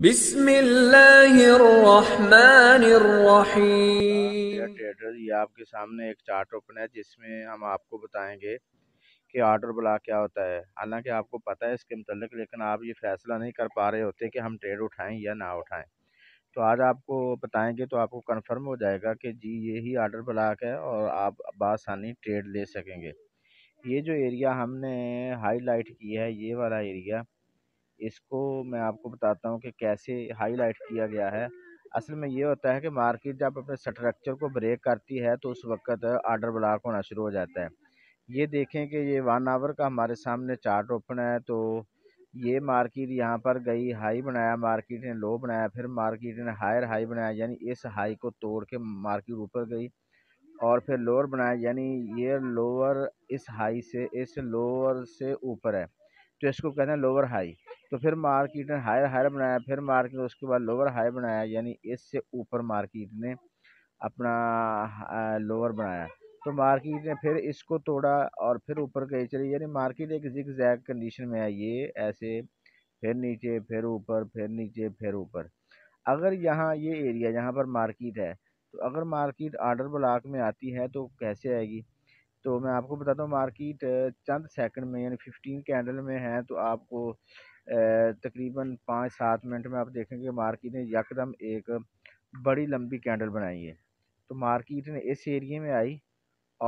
trader ये आपके सामने एक चार्ट ओपन है जिसमें हम आपको बताएंगे कि आर्डर ब्लॉक क्या होता है हालांकि आपको पता है इसके मतलब लेकिन आप ये फैसला नहीं कर पा रहे होते कि हम ट्रेड उठाएं या ना उठाएं तो आज आपको बताएंगे तो आपको कंफर्म हो जाएगा कि जी ये ही आर्डर ब्लॉक है और आप बासानी ट्रेड ले सकेंगे ये जो एरिया हमने हाईलाइट किया है ये वाला एरिया इसको मैं आपको बताता हूँ कि कैसे हाईलाइट किया गया है असल में ये होता है कि मार्केट जब अपने स्ट्रक्चर को ब्रेक करती है तो उस वक्त आर्डर ब्लॉक होना शुरू हो जाता है ये देखें कि ये वन आवर का हमारे सामने चार्ट ओपन है तो ये मार्केट यहाँ पर गई हाई बनाया मार्केट ने लो बनाया फिर मार्केट ने हायर हाई बनाया यानी इस हाई को तोड़ के मार्केट ऊपर गई और फिर लोअर बनाया यानी ये लोअर इस हाई से इस लोअर से ऊपर है तो को कहते हैं लोअर हाई तो फिर मार्केट ने हायर हायर बनाया फिर मार्केट उसके बाद लोअर हाई बनाया यानी इससे ऊपर मार्केट ने अपना लोअर बनाया तो मार्केट ने फिर इसको तोड़ा और फिर ऊपर गई चली यानी मार्केट एक जिक जैक कंडीशन में आई ये ऐसे फिर नीचे फिर ऊपर फिर नीचे फिर ऊपर अगर यहाँ ये एरिया यहाँ पर मार्केट है तो अगर मार्केट आर्डर ब्लाक में आती है तो कैसे आएगी तो मैं आपको बताता हूँ मार्केट चंद सेकंड में यानी फिफ्टीन कैंडल में है तो आपको तकरीबन पाँच सात मिनट में आप देखेंगे मार्केट ने यकदम एक बड़ी लंबी कैंडल बनाई है तो मार्केट ने इस एरिए में आई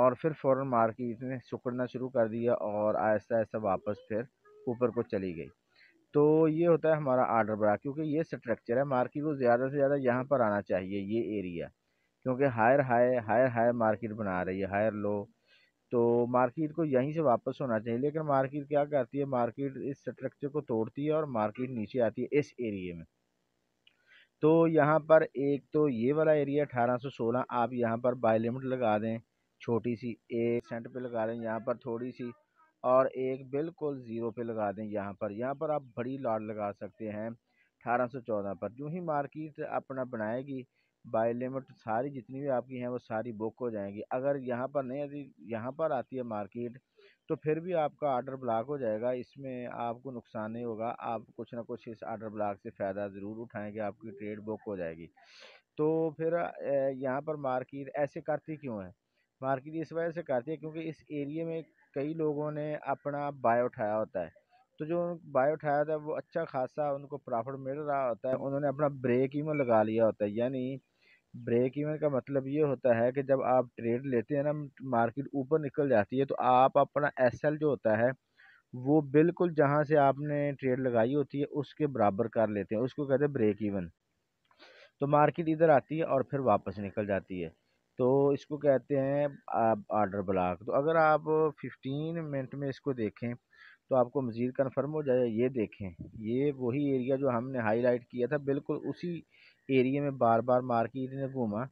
और फिर फ़ौर मार्केट ने सुकड़ना शुरू कर दिया और आहिस्ता आहिस्ता वापस फिर ऊपर को चली गई तो ये होता है हमारा आर्डर बड़ा क्योंकि ये स्ट्रक्चर है मार्केट को ज़्यादा से ज़्यादा यहाँ पर आना चाहिए ये एरिया क्योंकि higher high higher high market बना रही है हायर लो तो मार्केट को यहीं से वापस होना चाहिए लेकिन मार्केट क्या करती है मार्केट इस स्ट्रक्चर को तोड़ती है और मार्केट नीचे आती है इस एरिए में तो यहाँ पर एक तो ये वाला एरिया अठारह सौ सोलह आप यहाँ पर बाय लिमिट लगा दें छोटी सी एक सेंट पे लगा दें यहाँ पर थोड़ी सी और एक बिल्कुल ज़ीरो पे लगा दें यहाँ पर यहाँ पर आप बड़ी लॉट लगा सकते हैं अठारह सौ चौदह पर जो ही मार्केट अपना बनाएगी बाय लिमिट सारी जितनी भी आपकी हैं वो सारी बुक हो जाएंगी अगर यहाँ पर नहीं यदि यहाँ पर आती है मार्केट तो फिर भी आपका आर्डर ब्लॉक हो जाएगा इसमें आपको नुकसान नहीं होगा आप कुछ ना कुछ इस आर्डर ब्लॉक से फ़ायदा ज़रूर उठाएंगे आपकी ट्रेड बुक हो जाएगी तो फिर यहाँ पर मार्केट ऐसे करती क्यों है मार्केट इस वजह से करती है क्योंकि इस एरिए में कई लोगों ने अपना बाय उठाया होता है तो जो बाय उठाया था वो अच्छा खासा उनको प्रॉफिट मिल रहा होता है उन्होंने अपना ब्रेक ही में लगा लिया होता है यानी ब्रेक इवन का मतलब ये होता है कि जब आप ट्रेड लेते हैं ना मार्केट ऊपर निकल जाती है तो आप अपना एसएल जो होता है वो बिल्कुल जहाँ से आपने ट्रेड लगाई होती है उसके बराबर कर लेते हैं उसको कहते हैं ब्रेक इवन तो मार्केट इधर आती है और फिर वापस निकल जाती है तो इसको कहते हैं ऑर्डर ब्लॉक तो अगर आप फिफ्टीन मिनट में इसको देखें तो आपको मज़ीद कन्फर्म हो जाएगा ये देखें ये वही एरिया जो हमने हाईलाइट किया था बिल्कुल उसी एरिया में बार बार मार्केट ने घूमा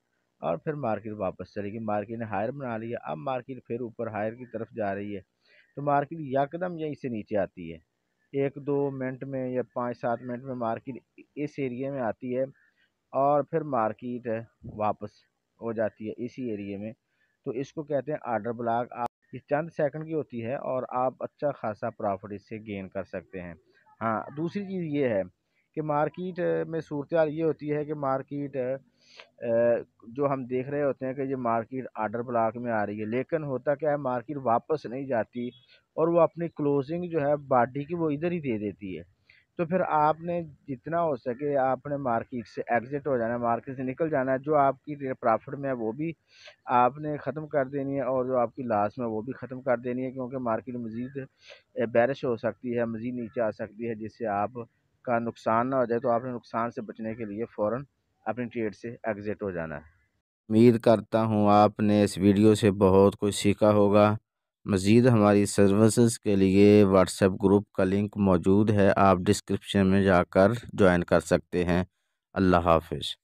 और फिर मार्केट वापस चलेगी मार्केट ने हायर बना लिया अब मार्केट फिर ऊपर हायर की तरफ जा रही है तो मार्केट यकदम यहीं से नीचे आती है एक दो मिनट में या पाँच सात मिनट में मार्केट इस एरिया में आती है और फिर मार्केट वापस हो जाती है इसी एरिया में तो इसको कहते हैं आर्डर ब्लॉक ये चंद सेकंड की होती है और आप अच्छा खासा प्रॉफिट इससे गेन कर सकते हैं हाँ दूसरी चीज़ ये है कि मार्केट में सूरत ये होती है कि मार्केट जो हम देख रहे होते हैं कि ये मार्केट आर्डर ब्लॉक में आ रही है लेकिन होता क्या है मार्केट वापस नहीं जाती और वो अपनी क्लोजिंग जो है बाडी की वो इधर ही दे देती है तो फिर आपने जितना हो सके आपने मार्केट से एग्ज़िट हो जाना है मार्केट से निकल जाना है जो आपकी प्रॉफिट में है वो भी आपने ख़त्म कर देनी है और जो आपकी लॉस में वो भी ख़त्म कर देनी है क्योंकि मार्केट मज़ीद बैरिश हो सकती है मज़ीद नीचे आ सकती है जिससे आपका नुकसान ना हो जाए तो आपने नुकसान से बचने के लिए फ़ौर अपनी ट्रेड से एग्ज़िट हो जाना है उम्मीद करता हूँ आपने इस वीडियो से बहुत कुछ सीखा होगा मज़ीद हमारी सर्विसेज के लिए व्हाट्सएप ग्रुप का लिंक मौजूद है आप डिस्क्रिप्शन में जाकर ज्वाइन कर सकते हैं अल्लाह हाफिज़